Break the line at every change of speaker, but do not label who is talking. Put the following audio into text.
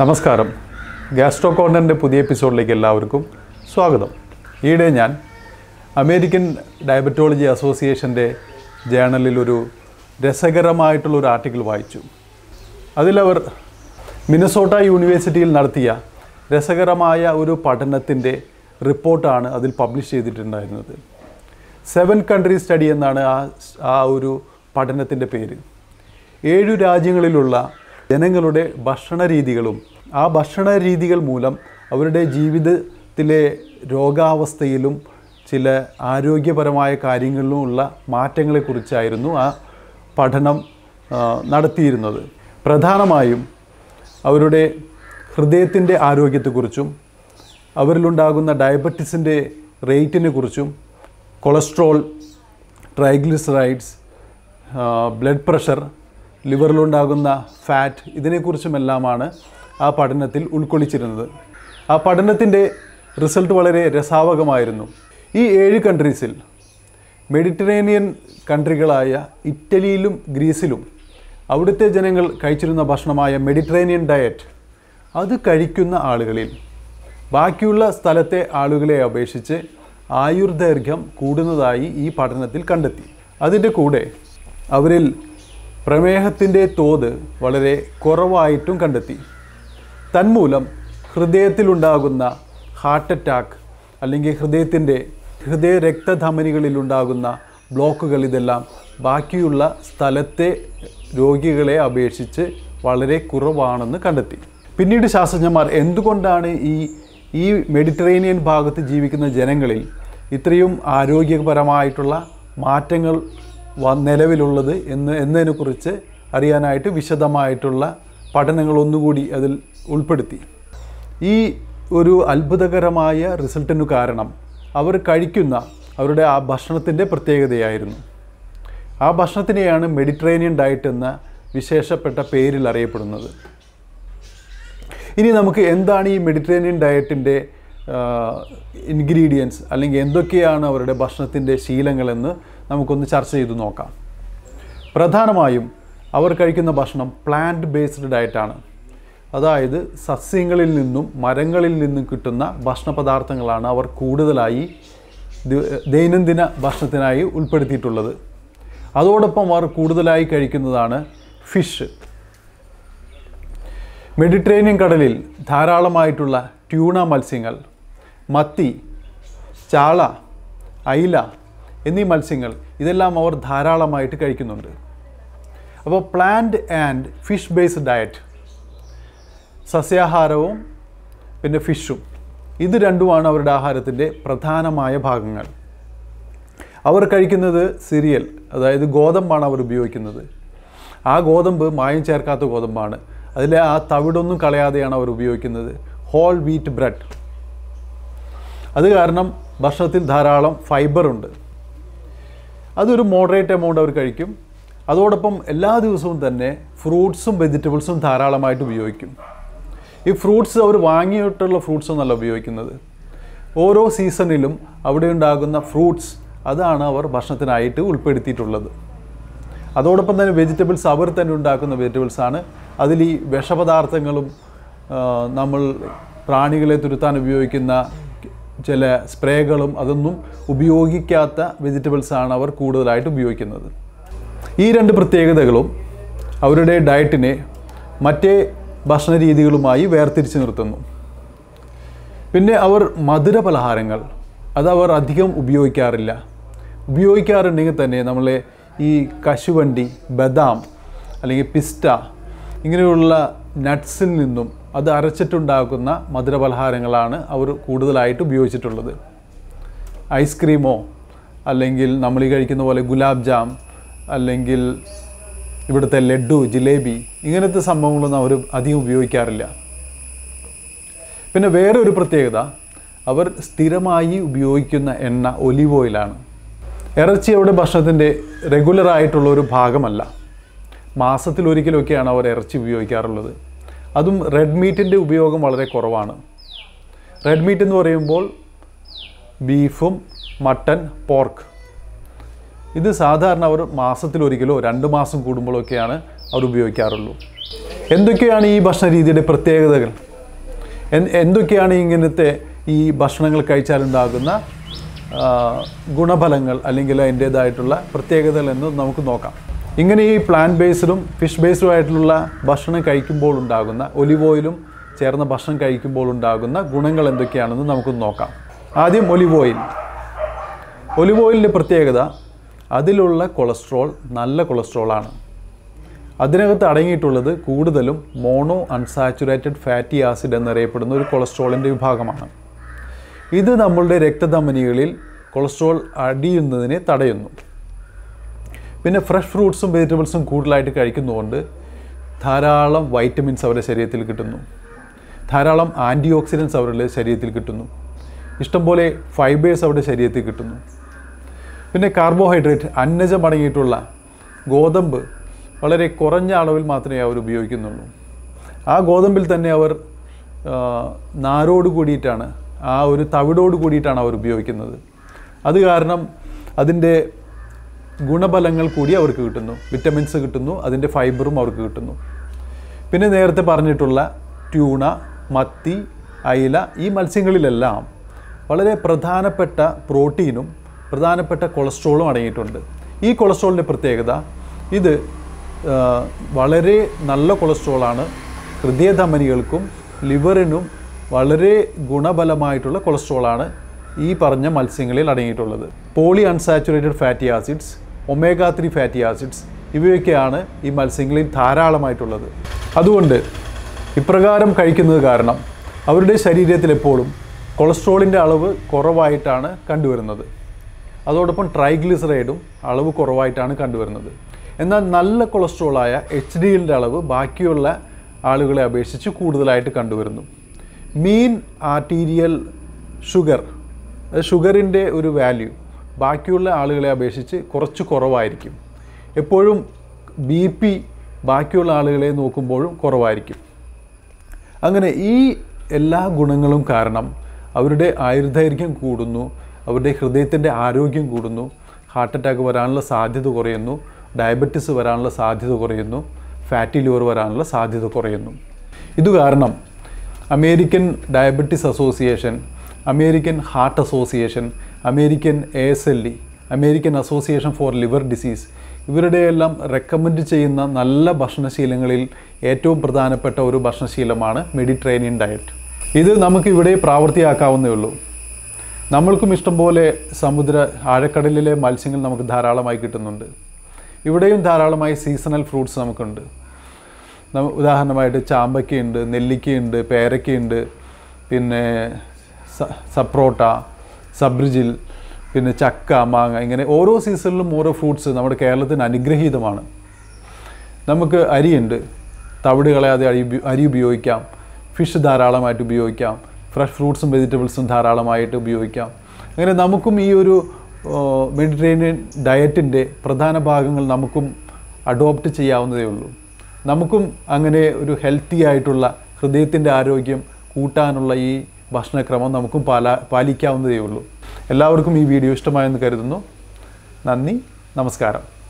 നമസ്കാരം ഗ്യാസ്ട്രോ കോണ്ടൻ്റെ പുതിയ എപ്പിസോഡിലേക്ക് എല്ലാവർക്കും സ്വാഗതം ഈയിടെ ഞാൻ അമേരിക്കൻ ഡയബറ്റോളജി അസോസിയേഷൻ്റെ ജേണലിൽ ഒരു രസകരമായിട്ടുള്ളൊരു ആർട്ടിക്കിൾ വായിച്ചു അതിലവർ മിനസോട്ട യൂണിവേഴ്സിറ്റിയിൽ നടത്തിയ രസകരമായ ഒരു പഠനത്തിൻ്റെ റിപ്പോർട്ടാണ് അതിൽ പബ്ലിഷ് ചെയ്തിട്ടുണ്ടായിരുന്നത് സെവൻ കൺട്രി സ്റ്റഡി എന്നാണ് ആ ആ ഒരു പഠനത്തിൻ്റെ പേര് ഏഴു രാജ്യങ്ങളിലുള്ള ജനങ്ങളുടെ ഭക്ഷണ രീതികളും ആ ഭക്ഷണ രീതികൾ മൂലം അവരുടെ ജീവിതത്തിലെ രോഗാവസ്ഥയിലും ചില ആരോഗ്യപരമായ കാര്യങ്ങളിലുമുള്ള മാറ്റങ്ങളെക്കുറിച്ചായിരുന്നു ആ പഠനം നടത്തിയിരുന്നത് പ്രധാനമായും അവരുടെ ഹൃദയത്തിൻ്റെ ആരോഗ്യത്തെക്കുറിച്ചും അവരിലുണ്ടാകുന്ന ഡയബറ്റിസിൻ്റെ റേറ്റിനെ കുറിച്ചും കൊളസ്ട്രോൾ ട്രൈഗ്ലിസറൈഡ്സ് ബ്ലഡ് പ്രഷർ ലിവറിലുണ്ടാകുന്ന ഫാറ്റ് ഇതിനെക്കുറിച്ചുമെല്ലാമാണ് ആ പഠനത്തിൽ ഉൾക്കൊള്ളിച്ചിരുന്നത് ആ പഠനത്തിൻ്റെ റിസൾട്ട് വളരെ രസാവകമായിരുന്നു ഈ ഏഴ് കൺട്രീസിൽ മെഡിറ്ററേനിയൻ കൺട്രികളായ ഇറ്റലിയിലും ഗ്രീസിലും അവിടുത്തെ ജനങ്ങൾ കഴിച്ചിരുന്ന ഭക്ഷണമായ മെഡിറ്ററേനിയൻ ഡയറ്റ് അത് കഴിക്കുന്ന ആളുകളിൽ ബാക്കിയുള്ള സ്ഥലത്തെ ആളുകളെ അപേക്ഷിച്ച് ആയുർദൈർഘ്യം കൂടുന്നതായി ഈ പഠനത്തിൽ കണ്ടെത്തി അതിൻ്റെ കൂടെ അവരിൽ പ്രമേഹത്തിൻ്റെ തോത് വളരെ കുറവായിട്ടും കണ്ടെത്തി തന്മൂലം ഹൃദയത്തിലുണ്ടാകുന്ന ഹാർട്ട് അറ്റാക്ക് അല്ലെങ്കിൽ ഹൃദയത്തിൻ്റെ ഹൃദയ രക്തധമനികളിലുണ്ടാകുന്ന ബ്ലോക്കുകൾ ഇതെല്ലാം ബാക്കിയുള്ള സ്ഥലത്തെ രോഗികളെ അപേക്ഷിച്ച് വളരെ കുറവാണെന്ന് കണ്ടെത്തി പിന്നീട് ശാസ്ത്രജ്ഞന്മാർ എന്തുകൊണ്ടാണ് ഈ ഈ മെഡിറ്ററേനിയൻ ഭാഗത്ത് ജീവിക്കുന്ന ജനങ്ങളിൽ ഇത്രയും ആരോഗ്യപരമായിട്ടുള്ള മാറ്റങ്ങൾ നിലവിലുള്ളത് എന്ന് എന്നതിനെക്കുറിച്ച് അറിയാനായിട്ട് വിശദമായിട്ടുള്ള പഠനങ്ങൾ ഒന്നുകൂടി അതിൽ ഉൾപ്പെടുത്തി ഈ ഒരു അത്ഭുതകരമായ റിസൾട്ടിനു കാരണം അവർ കഴിക്കുന്ന അവരുടെ ആ ഭക്ഷണത്തിൻ്റെ പ്രത്യേകതയായിരുന്നു ആ ഭക്ഷണത്തിനെയാണ് മെഡിറ്ററേനിയൻ ഡയറ്റ് എന്ന വിശേഷപ്പെട്ട പേരിൽ അറിയപ്പെടുന്നത് ഇനി നമുക്ക് എന്താണ് ഈ മെഡിറ്ററേനിയൻ ഡയറ്റിൻ്റെ ഇൻഗ്രീഡിയൻസ് അല്ലെങ്കിൽ എന്തൊക്കെയാണ് അവരുടെ ഭക്ഷണത്തിൻ്റെ ശീലങ്ങളെന്ന് നമുക്കൊന്ന് ചർച്ച ചെയ്ത് നോക്കാം പ്രധാനമായും അവർ കഴിക്കുന്ന ഭക്ഷണം പ്ലാന്റ് ബേസ്ഡ് ഡയറ്റാണ് അതായത് സസ്യങ്ങളിൽ നിന്നും മരങ്ങളിൽ നിന്നും കിട്ടുന്ന ഭക്ഷണ അവർ കൂടുതലായി ദൈനംദിന ഭക്ഷണത്തിനായി ഉൾപ്പെടുത്തിയിട്ടുള്ളത് അതോടൊപ്പം അവർ കൂടുതലായി കഴിക്കുന്നതാണ് ഫിഷ് മെഡിറ്ററേനിയൻ കടലിൽ ധാരാളമായിട്ടുള്ള ട്യൂണ മത്സ്യങ്ങൾ മത്തി ചാള ഐല എന്നീ മത്സ്യങ്ങൾ ഇതെല്ലാം അവർ ധാരാളമായിട്ട് കഴിക്കുന്നുണ്ട് അപ്പോൾ plant and fish based diet സസ്യാഹാരവും പിന്നെ ഫിഷും ഇത് രണ്ടുമാണ് അവരുടെ ആഹാരത്തിൻ്റെ പ്രധാനമായ ഭാഗങ്ങൾ അവർ കഴിക്കുന്നത് സിരിയൽ അതായത് ഗോതമ്പാണ് അവർ ഉപയോഗിക്കുന്നത് ആ ഗോതമ്പ് മായം ചേർക്കാത്ത ഗോതമ്പാണ് അതിലെ ആ തവിടൊന്നും കളയാതെയാണ് അവർ ഉപയോഗിക്കുന്നത് ഹോൾ വീറ്റ് ബ്രെഡ് അത് കാരണം ഭക്ഷണത്തിൽ ധാരാളം ഫൈബറുണ്ട് അതൊരു മോഡറേറ്റ് എമൗണ്ട് അവർ കഴിക്കും അതോടൊപ്പം എല്ലാ ദിവസവും തന്നെ ഫ്രൂട്ട്സും വെജിറ്റബിൾസും ധാരാളമായിട്ട് ഉപയോഗിക്കും ഈ ഫ്രൂട്ട്സ് അവർ വാങ്ങിയിട്ടുള്ള ഫ്രൂട്ട്സ് ഒന്നല്ല ഉപയോഗിക്കുന്നത് ഓരോ സീസണിലും അവിടെ ഉണ്ടാകുന്ന ഫ്രൂട്ട്സ് അതാണ് അവർ ഭക്ഷണത്തിനായിട്ട് ഉൾപ്പെടുത്തിയിട്ടുള്ളത് അതോടൊപ്പം തന്നെ വെജിറ്റബിൾസ് അവർ തന്നെ ഉണ്ടാക്കുന്ന വെജിറ്റബിൾസാണ് അതിൽ ഈ വിഷപദാർത്ഥങ്ങളും നമ്മൾ പ്രാണികളെ തുരുത്താൻ ഉപയോഗിക്കുന്ന ചില സ്പ്രേകളും അതൊന്നും ഉപയോഗിക്കാത്ത വെജിറ്റബിൾസാണ് അവർ കൂടുതലായിട്ട് ഉപയോഗിക്കുന്നത് ഈ രണ്ട് പ്രത്യേകതകളും അവരുടെ ഡയറ്റിനെ മറ്റേ ഭക്ഷണ രീതികളുമായി വേർതിരിച്ച് നിർത്തുന്നു പിന്നെ അവർ മധുര പലഹാരങ്ങൾ അതവർ അധികം ഉപയോഗിക്കാറില്ല ഉപയോഗിക്കാറുണ്ടെങ്കിൽ തന്നെ നമ്മളെ ഈ കശുവണ്ടി ബദാം അല്ലെങ്കിൽ പിസ്റ്റ ഇങ്ങനെയുള്ള നട്ട്സിൽ നിന്നും അത് അരച്ചിട്ടുണ്ടാക്കുന്ന മധുരപലഹാരങ്ങളാണ് അവർ കൂടുതലായിട്ട് ഉപയോഗിച്ചിട്ടുള്ളത് ഐസ്ക്രീമോ അല്ലെങ്കിൽ നമ്മൾ ഈ കഴിക്കുന്ന പോലെ ഗുലാബ് ജാം അല്ലെങ്കിൽ ഇവിടുത്തെ ലഡു ജിലേബി ഇങ്ങനത്തെ സംഭവങ്ങളൊന്നും അവർ അധികം ഉപയോഗിക്കാറില്ല പിന്നെ വേറെ ഒരു പ്രത്യേകത അവർ സ്ഥിരമായി ഉപയോഗിക്കുന്ന എണ്ണ ഒലിവ് ഓയിലാണ് ഇറച്ചി അവിടെ ഭക്ഷണത്തിൻ്റെ റെഗുലറായിട്ടുള്ള ഒരു ഭാഗമല്ല മാസത്തിലൊരിക്കലൊക്കെയാണ് അവർ ഇറച്ചി ഉപയോഗിക്കാറുള്ളത് അതും റെഡ് മീറ്റിൻ്റെ ഉപയോഗം വളരെ കുറവാണ് റെഡ് മീറ്റ് എന്ന് പറയുമ്പോൾ ബീഫും മട്ടൻ പോർക്ക് ഇത് സാധാരണ അവർ മാസത്തിലൊരിക്കലോ രണ്ട് മാസം കൂടുമ്പോഴൊക്കെയാണ് അവർ ഉപയോഗിക്കാറുള്ളൂ എന്തൊക്കെയാണ് ഈ ഭക്ഷണ രീതിയുടെ പ്രത്യേകതകൾ എന്തൊക്കെയാണ് ഇങ്ങനത്തെ ഈ ഭക്ഷണങ്ങൾ കഴിച്ചാലുണ്ടാകുന്ന ഗുണഫലങ്ങൾ അല്ലെങ്കിൽ അതിൻ്റേതായിട്ടുള്ള പ്രത്യേകതകൾ എന്ന് നമുക്ക് നോക്കാം ഇങ്ങനെ ഈ പ്ലാന്റ് ബേസ്ഡും ഫിഷ് ബേസ്ഡും ആയിട്ടുള്ള ഭക്ഷണം കഴിക്കുമ്പോൾ ഉണ്ടാകുന്ന ഒലിവ് ഓയിലും ചേർന്ന ഭക്ഷണം കഴിക്കുമ്പോൾ ഉണ്ടാകുന്ന ഗുണങ്ങൾ എന്തൊക്കെയാണെന്ന് നമുക്ക് നോക്കാം ആദ്യം ഒലിവ് ഓയിൽ ഒലിവ് ഓയിലിൻ്റെ പ്രത്യേകത അതിലുള്ള കൊളസ്ട്രോൾ നല്ല കൊളസ്ട്രോളാണ് അതിനകത്ത് അടങ്ങിയിട്ടുള്ളത് കൂടുതലും മോണോ അൺസാച്ചുറേറ്റഡ് ഫാറ്റി ആസിഡ് എന്നറിയപ്പെടുന്ന ഒരു കൊളസ്ട്രോളിൻ്റെ വിഭാഗമാണ് ഇത് നമ്മളുടെ രക്തധമനികളിൽ കൊളസ്ട്രോൾ അടിയുന്നതിനെ തടയുന്നു പിന്നെ ഫ്രഷ് ഫ്രൂട്ട്സും വെജിറ്റബിൾസും കൂടുതലായിട്ട് കഴിക്കുന്നതുകൊണ്ട് ധാരാളം വൈറ്റമിൻസ് അവരുടെ ശരീരത്തിൽ കിട്ടുന്നു ധാരാളം ആൻറ്റി ഓക്സിഡൻസ് അവരുടെ ശരീരത്തിൽ കിട്ടുന്നു ഇഷ്ടംപോലെ ഫൈബേഴ്സ് അവരുടെ ശരീരത്തിൽ കിട്ടുന്നു പിന്നെ കാർബോഹൈഡ്രേറ്റ് അന്നജം അടങ്ങിയിട്ടുള്ള ഗോതമ്പ് വളരെ കുറഞ്ഞ അളവിൽ മാത്രമേ അവർ ഉപയോഗിക്കുന്നുള്ളൂ ആ ഗോതമ്പിൽ തന്നെ അവർ നാരോട് കൂടിയിട്ടാണ് ആ ഒരു തവിടോട് കൂടിയിട്ടാണ് അവർ ഉപയോഗിക്കുന്നത് അത് കാരണം അതിൻ്റെ ഗുണബലങ്ങൾ കൂടി അവർക്ക് കിട്ടുന്നു വിറ്റമിൻസ് കിട്ടുന്നു അതിൻ്റെ ഫൈബറും അവർക്ക് കിട്ടുന്നു പിന്നെ നേരത്തെ പറഞ്ഞിട്ടുള്ള ട്യൂണ മത്തി അയില ഈ മത്സ്യങ്ങളിലെല്ലാം വളരെ പ്രധാനപ്പെട്ട പ്രോട്ടീനും പ്രധാനപ്പെട്ട കൊളസ്ട്രോളും അടങ്ങിയിട്ടുണ്ട് ഈ കൊളസ്ട്രോളിൻ്റെ പ്രത്യേകത ഇത് വളരെ നല്ല കൊളസ്ട്രോളാണ് ഹൃദയധമനികൾക്കും ലിവറിനും വളരെ ഗുണബലമായിട്ടുള്ള കൊളസ്ട്രോളാണ് ഈ പറഞ്ഞ മത്സ്യങ്ങളിൽ അടങ്ങിയിട്ടുള്ളത് poly unsaturated fatty acids omega three fatty acids ഇവയൊക്കെയാണ് ഈ മത്സ്യങ്ങളിൽ ധാരാളമായിട്ടുള്ളത് അതുകൊണ്ട് ഇപ്രകാരം കഴിക്കുന്നത് കാരണം അവരുടെ ശരീരത്തിൽ എപ്പോഴും കൊളസ്ട്രോളിൻ്റെ അളവ് കുറവായിട്ടാണ് കണ്ടുവരുന്നത് അതോടൊപ്പം ട്രൈഗ്ലിസറൈഡും അളവ് കുറവായിട്ടാണ് കണ്ടുവരുന്നത് എന്നാൽ നല്ല കൊളസ്ട്രോളായ എച്ച് ഡി എല്ലിൻ്റെ അളവ് ബാക്കിയുള്ള ആളുകളെ അപേക്ഷിച്ച് കൂടുതലായിട്ട് കണ്ടുവരുന്നു മീൻ ആർട്ടീരിയൽ ഷുഗർ അത് ഷുഗറിൻ്റെ ഒരു വാല്യൂ ബാക്കിയുള്ള ആളുകളെ അപേക്ഷിച്ച് കുറച്ച് കുറവായിരിക്കും എപ്പോഴും ബി പി ബാക്കിയുള്ള ആളുകളെ നോക്കുമ്പോഴും കുറവായിരിക്കും അങ്ങനെ ഈ എല്ലാ ഗുണങ്ങളും കാരണം അവരുടെ ആയുർദൈർഘ്യം കൂടുന്നു അവരുടെ ഹൃദയത്തിൻ്റെ ആരോഗ്യം കൂടുന്നു ഹാർട്ട് അറ്റാക്ക് വരാനുള്ള സാധ്യത കുറയുന്നു ഡയബറ്റിസ് വരാനുള്ള സാധ്യത കുറയുന്നു ഫാറ്റി ലിവർ വരാനുള്ള സാധ്യത കുറയുന്നു ഇതു കാരണം American Diabetes Association American Heart Association American A S L D American Association for Liver Disease ഇവരുടെയെല്ലാം റെക്കമെൻഡ് ചെയ്യുന്ന നല്ല ഭക്ഷണശീലങ്ങളിൽ ഏറ്റവും പ്രധാനപ്പെട്ട ഒരു ഭക്ഷണശീലമാണ് മെഡിട്രേനിയൻ ഡയറ്റ് ഇത് നമുക്കിവിടെ പ്രാവർത്തിയാക്കാവുന്നേ ഉള്ളൂ നമ്മൾക്കും ഇഷ്ടംപോലെ സമുദ്ര ആഴക്കടലിലെ മത്സ്യങ്ങൾ നമുക്ക് ധാരാളമായി കിട്ടുന്നുണ്ട് ഇവിടെയും ധാരാളമായി സീസണൽ ഫ്രൂട്ട്സ് നമുക്കുണ്ട് ഉദാഹരണമായിട്ട് ചാമ്പയ്ക്കയുണ്ട് നെല്ലിക്കയുണ്ട് പേരക്കയുണ്ട് പിന്നെ സപ്രോട്ട സബ്രിജിൽ പിന്നെ ചക്ക മാങ്ങ ഇങ്ങനെ ഓരോ സീസണിലും ഓരോ ഫ്രൂട്ട്സ് നമ്മുടെ കേരളത്തിന് അനുഗ്രഹീതമാണ് നമുക്ക് അരിയുണ്ട് തവിട് കളയാതെ അരി അരി ഉപയോഗിക്കാം ഫിഷ് ധാരാളമായിട്ട് ഉപയോഗിക്കാം ഫ്രഷ് ഫ്രൂട്ട്സും വെജിറ്റബിൾസും ധാരാളമായിട്ട് ഉപയോഗിക്കാം അങ്ങനെ നമുക്കും ഈ ഒരു മെഡിറ്ററേനിയൻ ഡയറ്റിൻ്റെ പ്രധാന ഭാഗങ്ങൾ നമുക്കും അഡോപ്റ്റ് ചെയ്യാവുന്നതേ ഉള്ളൂ നമുക്കും അങ്ങനെ ഒരു ഹെൽത്തി ആയിട്ടുള്ള ഹൃദയത്തിൻ്റെ ആരോഗ്യം കൂട്ടാനുള്ള ഈ ഭക്ഷണക്രമം നമുക്കും പാലാ പാലിക്കാവുന്നതേ ഉള്ളൂ എല്ലാവർക്കും ഈ വീഡിയോ ഇഷ്ടമായെന്ന് കരുതുന്നു നന്ദി നമസ്കാരം